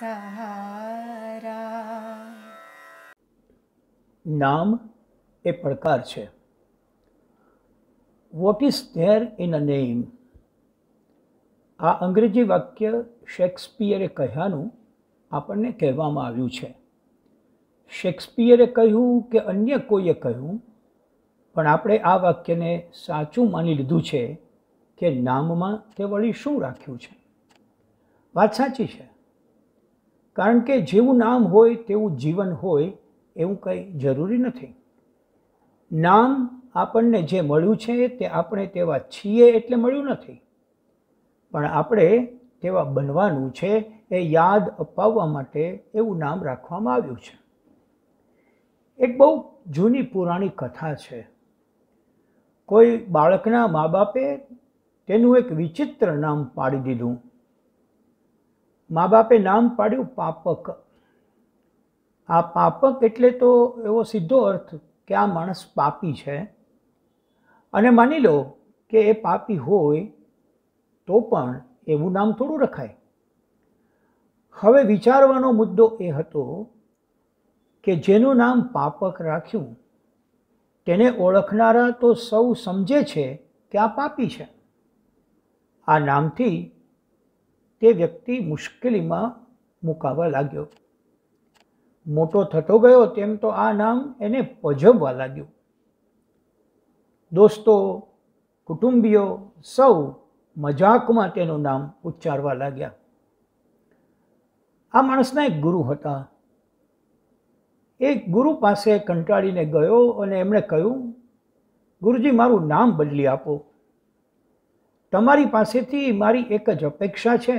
સહારા નામ એ પડકાર છે what is there in a name આ અંગ્રેજી વાક્ય શેક્સપિયરે કહ્યાનું આપણને કહેવામાં આવ્યું છે શેક્સપિયરે કહ્યું કે અન્ય કોઈએ કહ્યું પણ આપણે આ વાક્યને સાચું માની લીધું છે કે નામમાં તે વળી શું રાખ્યું છે વાત સાચી છે કારણ કે જેવું નામ હોય તેવું જીવન હોય એવું કંઈ જરૂરી નથી નામ આપણને જે મળ્યું છે તે આપણે તેવા છીએ એટલે મળ્યું નથી પણ આપણે તેવા બનવાનું છે એ યાદ અપાવવા માટે એવું નામ રાખવામાં આવ્યું છે એક બહુ જૂની પુરાણી કથા છે કોઈ બાળકના મા બાપે તેનું એક વિચિત્ર નામ પાડી દીધું મા બાપે નામ પાડ્યું પાપક આ પાપક એટલે તો એવો સીધો અર્થ કે આ માણસ પાપી છે અને માની લો કે એ પાપી હોય તો પણ એવું નામ થોડું રખાય હવે વિચારવાનો મુદ્દો એ હતો કે જેનું નામ પાપક રાખ્યું તેને ઓળખનારા તો સૌ સમજે છે કે આ પાપી છે આ નામથી તે વ્યક્તિ મુશ્કેલીમાં મુકાવા લાગ્યો મોટો થતો ગયો તેમ તો આ નામ એને પજવવા લાગ્યું દોસ્તો કુટુંબીઓ સૌ મજાકમાં તેનું નામ ઉચ્ચારવા લાગ્યા આ માણસના એક ગુરુ હતા એ ગુરુ પાસે કંટાળીને ગયો અને એમણે કહ્યું ગુરુજી મારું નામ બદલી આપો તમારી પાસેથી મારી એક જ અપેક્ષા છે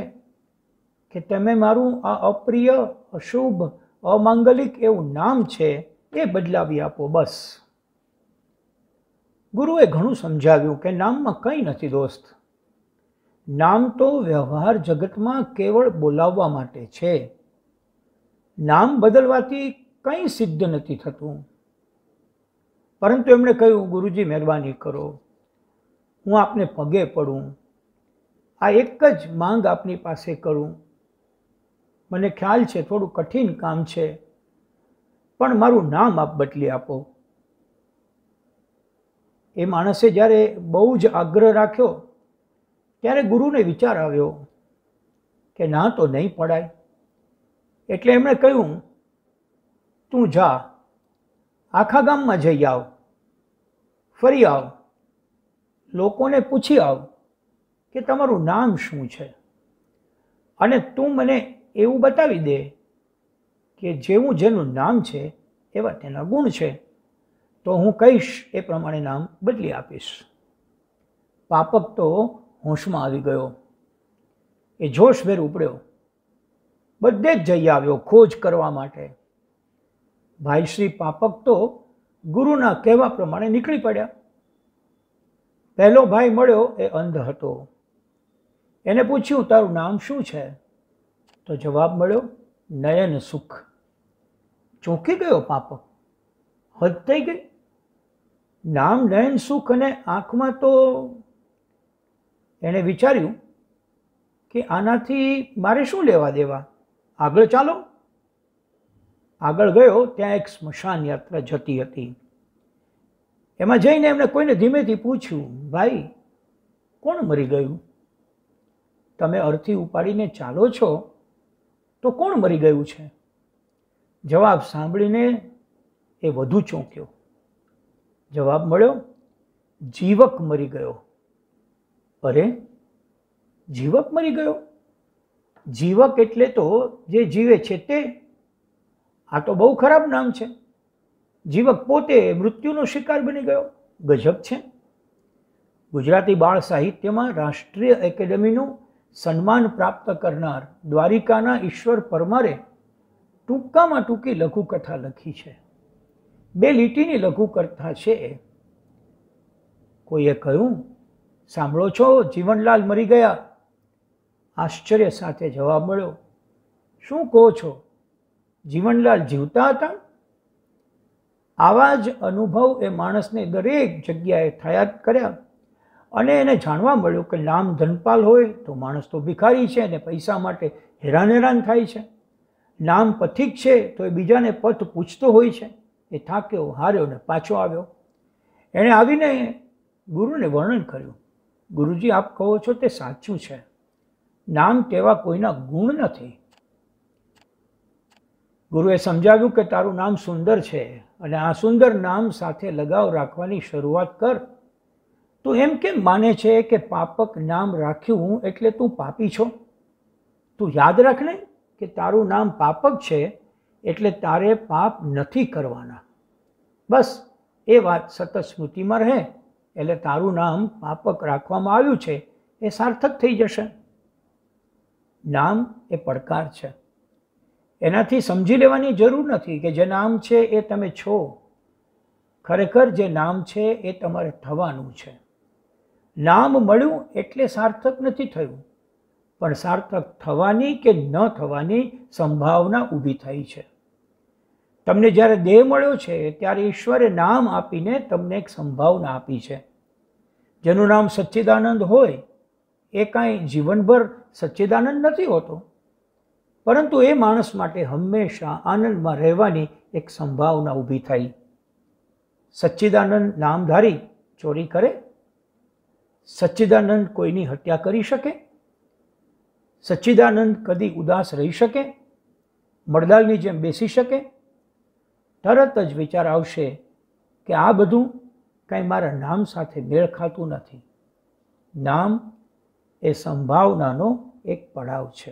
કે તમે મારું આ અપ્રિય અશુભ અમાંગલિક એવું નામ છે એ બદલાવી આપો બસ ગુરુએ ઘણું સમજાવ્યું કે નામમાં કંઈ નથી દોસ્ત નામ તો વ્યવહાર જગતમાં કેવળ બોલાવવા માટે છે નામ બદલવાથી કંઈ સિદ્ધ નથી થતું પરંતુ એમણે કહ્યું ગુરુજી મહેરબાની કરો હું આપને પગે પડું આ એક જ માંગ આપની પાસે કરું મને ખ્યાલ છે થોડું કઠિન કામ છે પણ મારું નામ આપ બદલી આપો એ માણસે જ્યારે બહુ જ આગ્રહ રાખ્યો ત્યારે ગુરુને વિચાર આવ્યો કે ના તો નહીં પડાય એટલે એમણે કહ્યું તું જા આખા ગામમાં જઈ આવ ફરી આવ લોકોને પૂછી આવ કે તમારું નામ શું છે અને તું મને એવું બતાવી દે કે જેવું જેનું નામ છે એવા તેના ગુણ છે તો હું કહીશ એ પ્રમાણે નામ બદલી આપીશ પાપક તો હોશમાં આવી ગયો એ જોશભેર ઉપડ્યો બધે જ જઈ આવ્યો ખોજ કરવા માટે ભાઈ શ્રી પાપક તો ગુરુના કહેવા પ્રમાણે નીકળી પડ્યા પહેલો ભાઈ મળ્યો એ અંધ હતો એને પૂછ્યું તારું નામ શું છે તો જવાબ મળ્યો નયન સુખ ચોંકી ગયો પાપક હદ થઈ ગઈ નામ નયન સુખ અને આંખમાં તો એણે વિચાર્યું કે આનાથી મારે શું લેવા દેવા આગળ ચાલો આગળ ગયો ત્યાં એક સ્મશાન યાત્રા જતી હતી એમાં જઈને એમણે કોઈને ધીમેથી પૂછ્યું ભાઈ કોણ મરી ગયું તમે અર્થી ઉપાડીને ચાલો છો તો કોણ મરી ગયું છે જવાબ સાંભળીને એ વધુ ચોંક્યો જવાબ મળ્યો જીવક મરી ગયો અરે જીવક મરી ગયો જીવક એટલે તો જે જીવે છે તે આ તો બહુ ખરાબ નામ છે જીવક પોતે મૃત્યુનો શિકાર બની ગયો ગજબ છે ગુજરાતી બાળ સાહિત્યમાં રાષ્ટ્રીય એકેડેમીનું સન્માન પ્રાપ્ત કરનાર દ્વારિકાના ઈશ્વર પરમારે ટૂંકામાં ટૂંકી લઘુકથા લખી છે બે લીટીની લઘુકથા છે કોઈએ કહ્યું સાંભળો છો જીવનલાલ મરી ગયા આશ્ચર્ય સાથે જવાબ મળ્યો શું કહો છો જીવનલાલ જીવતા હતા આવા જ અનુભવ એ માણસને દરેક જગ્યાએ થયા કર્યા અને એને જાણવા મળ્યું કે નામ ધનપાલ હોય તો માણસ તો ભિખારી છે અને પૈસા માટે હેરાન હેરાન થાય છે નામ પથિક છે તો એ બીજાને પથ પૂછતો હોય છે એ થાક્યો હાર્યો ને પાછો આવ્યો એણે આવીને ગુરુને વર્ણન કર્યું ગુરુજી આપ કહો છો તે સાચું છે નામ તેવા કોઈના ગુણ નથી ગુરુએ સમજાવ્યું કે તારું નામ સુંદર છે અને આ સુંદર નામ સાથે લગાવ રાખવાની શરૂઆત કર તો એમ કેમ માને છે કે પાપક નામ રાખ્યું હું એટલે તું પાપી છો તું યાદ રાખને કે તારું નામ પાપક છે એટલે તારે પાપ નથી કરવાના બસ એ વાત સતત સ્મૃતિમાં રહે એટલે તારું નામ પાપક રાખવામાં આવ્યું છે એ સાર્થક થઈ જશે નામ એ પડકાર છે એનાથી સમજી લેવાની જરૂર નથી કે જે નામ છે એ તમે છો ખરેખર જે નામ છે એ તમારે થવાનું છે નામ મળ્યું એટલે સાર્થક નથી થયું પણ સાર્થક થવાની કે ન થવાની સંભાવના ઊભી થઈ છે તમને જ્યારે દેહ મળ્યો છે ત્યારે ઈશ્વરે નામ આપીને તમને એક સંભાવના આપી છે જેનું નામ સચ્ચિદાનંદ હોય એ કાંઈ જીવનભર સચ્ચિદાનંદ નથી હોતો પરંતુ એ માણસ માટે હંમેશા આનંદમાં રહેવાની એક સંભાવના ઊભી થઈ સચ્ચિદાનંદ નામધારી ચોરી કરે સચ્ચિદાનંદ કોઈની હત્યા કરી શકે સચ્ચિદાનંદ કદી ઉદાસ રહી શકે મડદાલની જેમ બેસી શકે તરત જ વિચાર આવશે કે આ બધું કાંઈ મારા નામ સાથે મેળ ખાતું નથી નામ એ સંભાવનાનો એક પડાવ છે